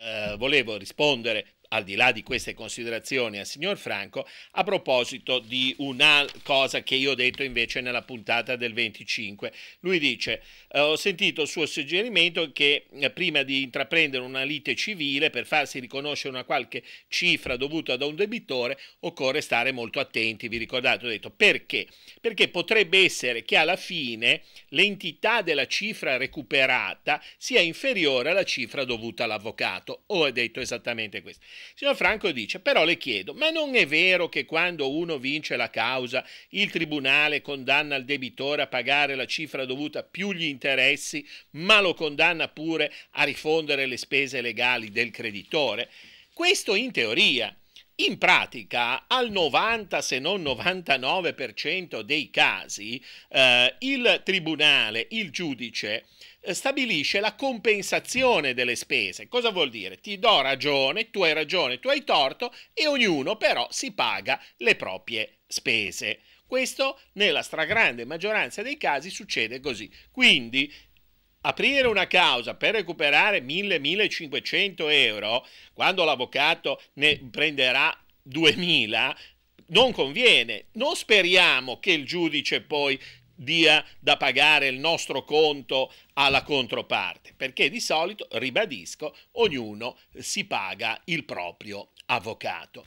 Eh, volevo rispondere al di là di queste considerazioni al signor Franco, a proposito di una cosa che io ho detto invece nella puntata del 25. Lui dice, eh, ho sentito il suo suggerimento che eh, prima di intraprendere una lite civile per farsi riconoscere una qualche cifra dovuta da un debitore occorre stare molto attenti, vi ricordate, ho detto perché? Perché potrebbe essere che alla fine l'entità della cifra recuperata sia inferiore alla cifra dovuta all'avvocato. Ho detto esattamente questo. Signor Franco dice, però le chiedo, ma non è vero che quando uno vince la causa il tribunale condanna il debitore a pagare la cifra dovuta più gli interessi, ma lo condanna pure a rifondere le spese legali del creditore? Questo in teoria. In pratica, al 90 se non 99% dei casi, eh, il tribunale, il giudice, eh, stabilisce la compensazione delle spese. Cosa vuol dire? Ti do ragione, tu hai ragione, tu hai torto e ognuno però si paga le proprie spese. Questo nella stragrande maggioranza dei casi succede così. Quindi aprire una causa per recuperare 1000-1500 euro, quando l'avvocato ne prenderà 2000, non conviene. Non speriamo che il giudice poi dia da pagare il nostro conto alla controparte, perché di solito, ribadisco, ognuno si paga il proprio avvocato.